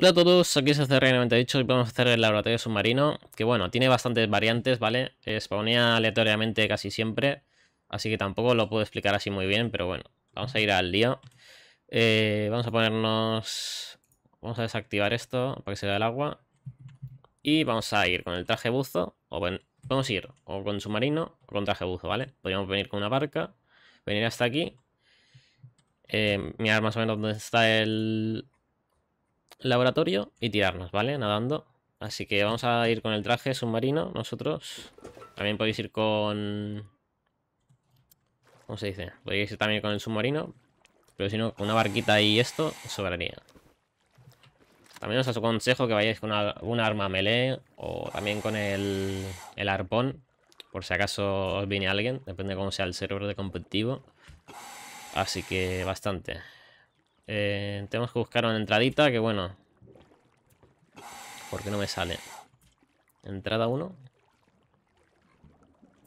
Hola a todos, aquí es realmente dicho y vamos a hacer el laboratorio submarino, que bueno, tiene bastantes variantes, ¿vale? Spawnea aleatoriamente casi siempre, así que tampoco lo puedo explicar así muy bien, pero bueno, vamos a ir al lío. Eh, vamos a ponernos... Vamos a desactivar esto para que se vea el agua. Y vamos a ir con el traje buzo, o bueno, podemos ir o con submarino o con traje buzo, ¿vale? Podríamos venir con una barca, venir hasta aquí, eh, mirar más o menos dónde está el laboratorio y tirarnos, ¿vale? Nadando. Así que vamos a ir con el traje submarino nosotros. También podéis ir con... ¿Cómo se dice? Podéis ir también con el submarino. Pero si no, con una barquita y esto, sobraría. También os aconsejo que vayáis con algún arma melee o también con el, el arpón. Por si acaso os viene alguien, depende de cómo sea el servidor de competitivo. Así que bastante. Eh, tenemos que buscar una entradita que bueno. ¿Por qué no me sale? Entrada 1.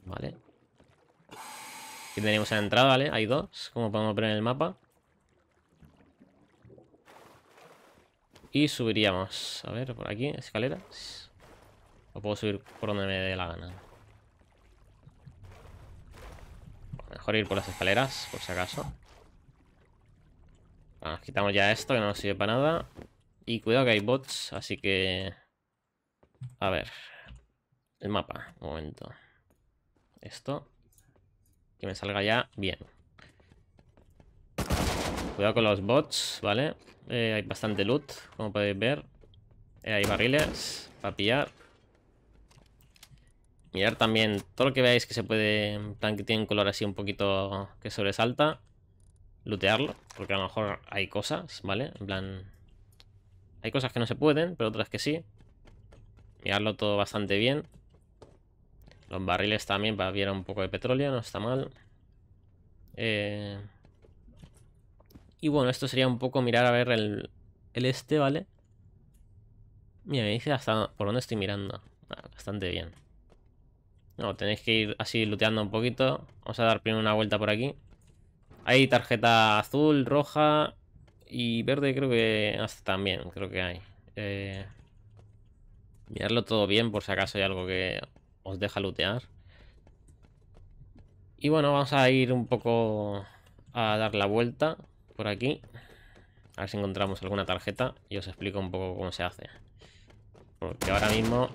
Vale. Aquí tenemos la entrada, ¿vale? Hay dos, como podemos ver en el mapa. Y subiríamos. A ver, por aquí, escaleras. O puedo subir por donde me dé la gana. Mejor ir por las escaleras, por si acaso. Ah, quitamos ya esto que no nos sirve para nada. Y cuidado que hay bots, así que... A ver. El mapa, un momento. Esto. Que me salga ya bien. Cuidado con los bots, ¿vale? Eh, hay bastante loot, como podéis ver. Eh, hay barriles para pillar. Mirar también todo lo que veáis que se puede... plan que tiene un color así un poquito que sobresalta lootearlo, porque a lo mejor hay cosas, ¿vale? En plan, hay cosas que no se pueden, pero otras que sí. Mirarlo todo bastante bien. Los barriles también para ver un poco de petróleo, no está mal. Eh, y bueno, esto sería un poco mirar a ver el, el este, ¿vale? Mira, me dice hasta por dónde estoy mirando. Ah, bastante bien. No, tenéis que ir así looteando un poquito. Vamos a dar primero una vuelta por aquí. Hay tarjeta azul, roja y verde creo que también, creo que hay. Eh, mirarlo todo bien por si acaso hay algo que os deja lootear. Y bueno, vamos a ir un poco a dar la vuelta por aquí. A ver si encontramos alguna tarjeta y os explico un poco cómo se hace. Porque ahora mismo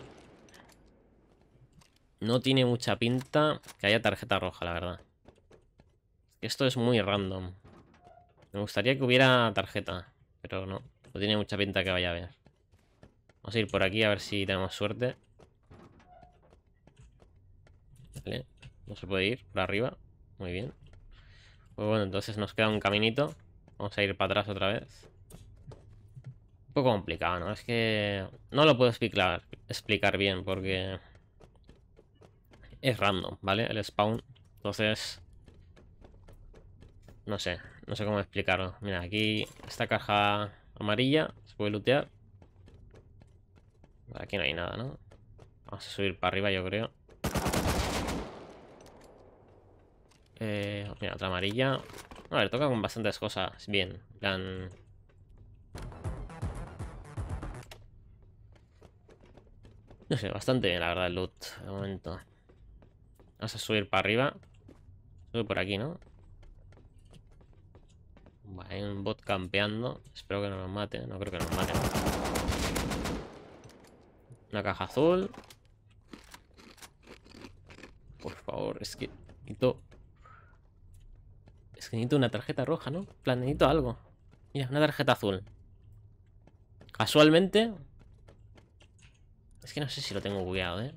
no tiene mucha pinta que haya tarjeta roja, la verdad. Esto es muy random. Me gustaría que hubiera tarjeta, pero no. No tiene mucha pinta que vaya a haber. Vamos a ir por aquí a ver si tenemos suerte. Vale. No se puede ir por arriba. Muy bien. Pues bueno, entonces nos queda un caminito. Vamos a ir para atrás otra vez. Un poco complicado, ¿no? Es que no lo puedo explicar, explicar bien porque es random, ¿vale? El spawn. Entonces no sé, no sé cómo explicarlo. Mira, aquí esta caja amarilla se puede lootear. Pues aquí no hay nada, ¿no? Vamos a subir para arriba, yo creo. Eh, mira, otra amarilla. A ver, toca con bastantes cosas. Bien, plan... No sé, bastante bien, la verdad, el loot de momento. Vamos a subir para arriba. Sube por aquí, ¿no? hay un bot campeando. Espero que no nos mate. No creo que nos mate. Una caja azul. Por favor, es que necesito... Es que necesito una tarjeta roja, ¿no? plan, necesito algo. Mira, una tarjeta azul. Casualmente... Es que no sé si lo tengo bugueado, ¿eh?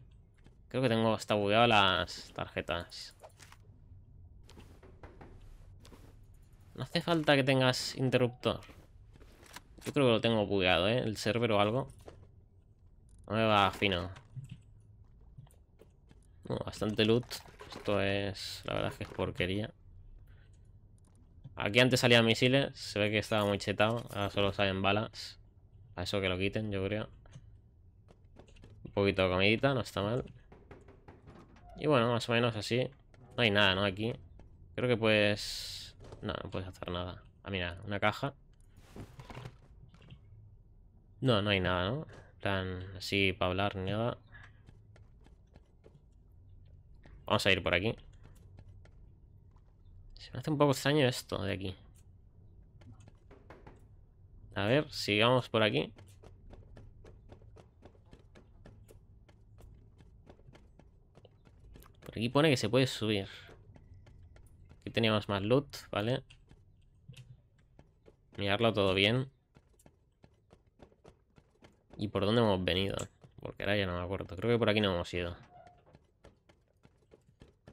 Creo que tengo hasta bugueado las tarjetas. No hace falta que tengas interruptor. Yo creo que lo tengo bugueado, ¿eh? El server o algo. No me va fino. bastante loot. Esto es... La verdad es que es porquería. Aquí antes salían misiles. Se ve que estaba muy chetado. Ahora solo salen balas. A eso que lo quiten, yo creo. Un poquito de comidita, no está mal. Y bueno, más o menos así. No hay nada, ¿no? Aquí. Creo que pues no, no puedes hacer nada. Ah, mira, una caja. No, no hay nada, ¿no? plan así para hablar ni nada. Vamos a ir por aquí. Se me hace un poco extraño esto de aquí. A ver, sigamos por aquí. Por aquí pone que se puede subir teníamos más loot, ¿vale? Mirarlo todo bien. ¿Y por dónde hemos venido? Porque ahora ya no me acuerdo. Creo que por aquí no hemos ido.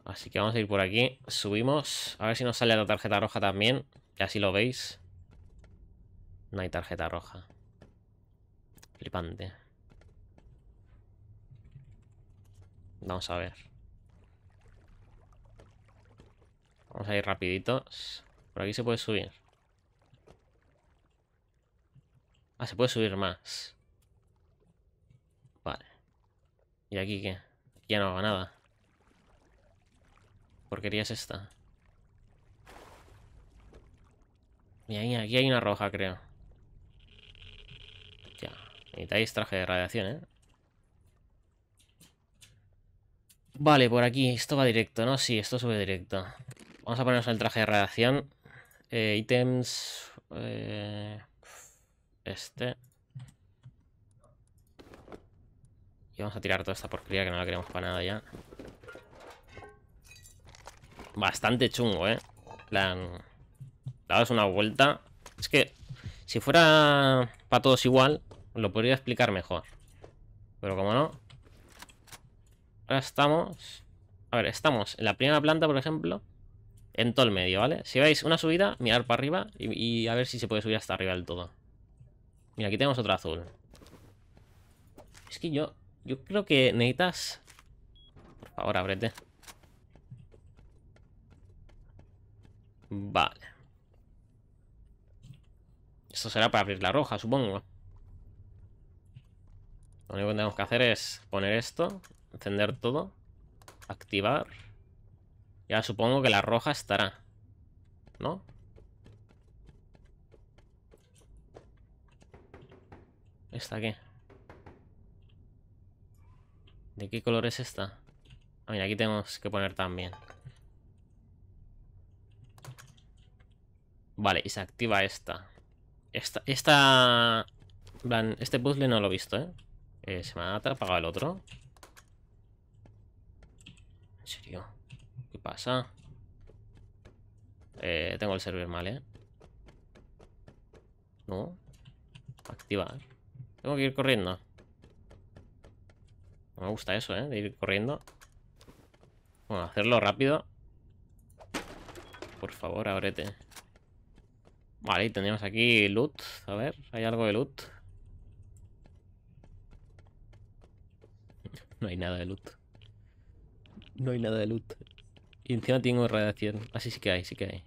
Así que vamos a ir por aquí. Subimos. A ver si nos sale la tarjeta roja también. Y así lo veis. No hay tarjeta roja. Flipante. Vamos a ver. Vamos a ir rapidito. Por aquí se puede subir. Ah, se puede subir más. Vale. ¿Y aquí qué? Aquí ya no va nada. Porquería es esta. Mira, aquí hay una roja, creo. Ya. Necesitáis traje de radiación, ¿eh? Vale, por aquí. Esto va directo, ¿no? Sí, esto sube directo. Vamos a ponernos el traje de radiación. Eh, ítems. Eh, este. Y vamos a tirar toda esta porquería que no la queremos para nada ya. Bastante chungo, ¿eh? plan. Dados una vuelta. Es que si fuera para todos igual, lo podría explicar mejor. Pero como no. Ahora estamos. A ver, estamos en la primera planta, por ejemplo en todo el medio, ¿vale? Si veis una subida, mirar para arriba y, a ver si se puede subir hasta arriba del todo. Mira, aquí tenemos otra azul. Es que yo, yo creo que necesitas... Por favor, ábrete. Vale. Esto será para abrir la roja, supongo. Lo único que tenemos que hacer es poner esto, encender todo, activar... Ya supongo que la roja estará. ¿No? ¿Esta qué? ¿De qué color es esta? Ah, mira, aquí tenemos que poner también. Vale, y se activa esta. Esta... esta... este puzzle no lo he visto, ¿eh? ¿eh? se me ha atrapado el otro. En serio pasa? Eh, tengo el server mal, ¿eh? No. Activar. ¿eh? Tengo que ir corriendo. No me gusta eso, ¿eh? De ir corriendo. Bueno, hacerlo rápido. Por favor, abrete Vale, y tenemos aquí loot. A ver, ¿hay algo de loot? no hay nada de loot. No hay nada de loot. Y encima tengo radiación. Así ah, sí que hay, sí que hay.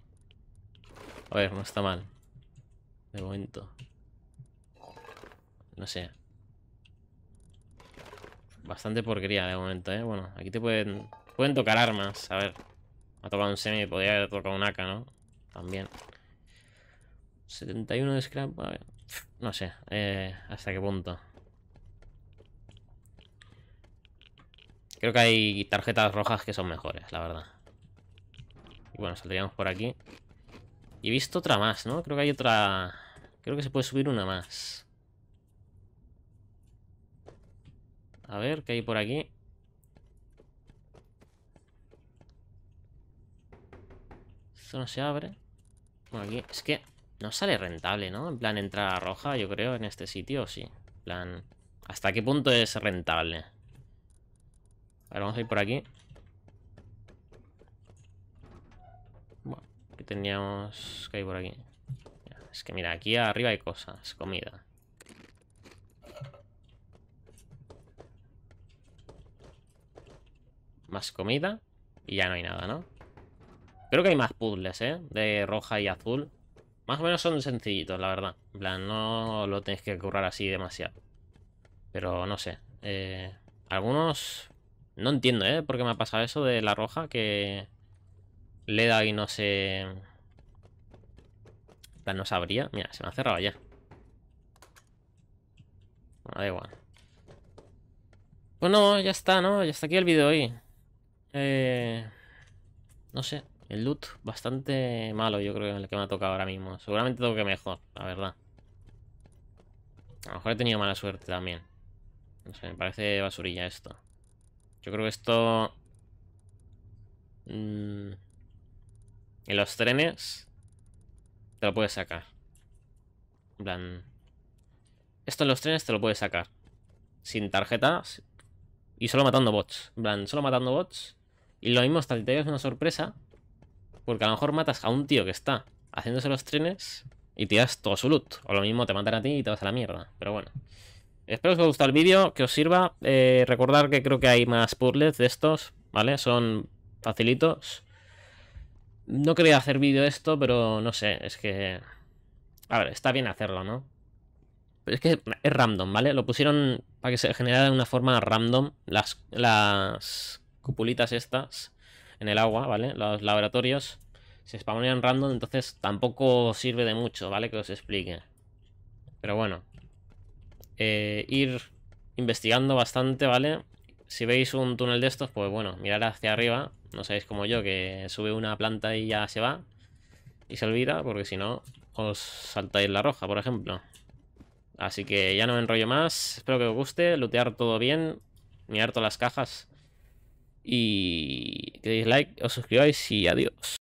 A ver, no está mal. De momento. No sé. Bastante porquería de momento, ¿eh? Bueno, aquí te pueden... Pueden tocar armas. A ver. Ha tocado un semi, podría haber tocado un AK, ¿no? También. 71 de scrap. A ver. No sé. Eh, ¿Hasta qué punto? Creo que hay tarjetas rojas que son mejores, la verdad. Bueno, saldríamos por aquí. Y he visto otra más, ¿no? Creo que hay otra... Creo que se puede subir una más. A ver, ¿qué hay por aquí? Esto no se abre. aquí es que no sale rentable, ¿no? En plan, entrada roja, yo creo, en este sitio, sí. En plan, ¿hasta qué punto es rentable? A ver, vamos a ir por aquí. teníamos... que hay por aquí? Es que mira, aquí arriba hay cosas, comida. Más comida. Y ya no hay nada, ¿no? Creo que hay más puzzles, ¿eh? De roja y azul. Más o menos son sencillitos, la verdad. En plan, no lo tenéis que currar así demasiado. Pero no sé. Eh, algunos... No entiendo, ¿eh? qué me ha pasado eso de la roja que... Le da y no se... La no sabría. Mira, se me ha cerrado ya. Bueno, da igual. Pues no, ya está, ¿no? Ya está aquí el vídeo hoy. Eh... No sé. El loot bastante malo, yo creo, el que me ha tocado ahora mismo. Seguramente tengo que mejor, la verdad. A lo mejor he tenido mala suerte también. No sé, me parece basurilla esto. Yo creo que esto... Mmm... En los trenes te lo puedes sacar. En Esto en los trenes te lo puedes sacar. Sin tarjetas y solo matando bots. En plan, solo matando bots. Y lo mismo, hasta que te es una sorpresa. Porque a lo mejor matas a un tío que está haciéndose los trenes y tiras todo su loot. O lo mismo, te matan a ti y te vas a la mierda. Pero bueno. Espero que os haya gustado el vídeo, que os sirva. Eh, recordar que creo que hay más puzzles de estos, ¿vale? Son facilitos. No quería hacer vídeo esto, pero no sé, es que... A ver, está bien hacerlo, ¿no? Pero es que es random, ¿vale? Lo pusieron para que se generara de una forma random las, cupulitas estas en el agua, ¿vale? Los laboratorios se spawnean random, entonces tampoco sirve de mucho, ¿vale? Que os explique. Pero bueno. Eh, ir investigando bastante, ¿vale? Si veis un túnel de estos, pues bueno, mirar hacia arriba no seáis como yo, que sube una planta y ya se va. Y se olvida, porque si no, os saltáis la roja, por ejemplo. Así que ya no me enrollo más. Espero que os guste. Lootear todo bien. Mirar todas las cajas. Y que deis like, os suscribáis y adiós.